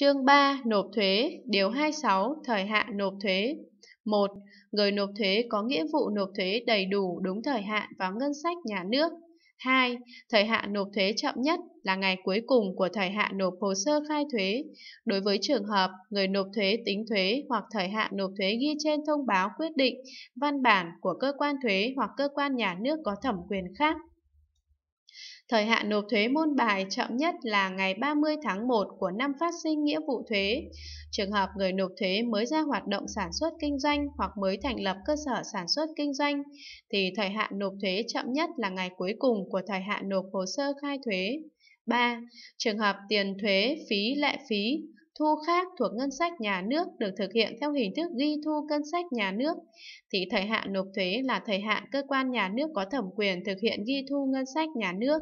Chương 3 Nộp thuế Điều 26 Thời hạn nộp thuế 1. Người nộp thuế có nghĩa vụ nộp thuế đầy đủ đúng thời hạn vào ngân sách nhà nước. 2. Thời hạn nộp thuế chậm nhất là ngày cuối cùng của thời hạn nộp hồ sơ khai thuế. Đối với trường hợp người nộp thuế tính thuế hoặc thời hạn nộp thuế ghi trên thông báo quyết định, văn bản của cơ quan thuế hoặc cơ quan nhà nước có thẩm quyền khác Thời hạn nộp thuế môn bài chậm nhất là ngày 30 tháng 1 của năm phát sinh nghĩa vụ thuế. Trường hợp người nộp thuế mới ra hoạt động sản xuất kinh doanh hoặc mới thành lập cơ sở sản xuất kinh doanh thì thời hạn nộp thuế chậm nhất là ngày cuối cùng của thời hạn nộp hồ sơ khai thuế. 3. Trường hợp tiền thuế, phí, lệ phí, thu khác thuộc ngân sách nhà nước được thực hiện theo hình thức ghi thu ngân sách nhà nước thì thời hạn nộp thuế là thời hạn cơ quan nhà nước có thẩm quyền thực hiện ghi thu ngân sách nhà nước.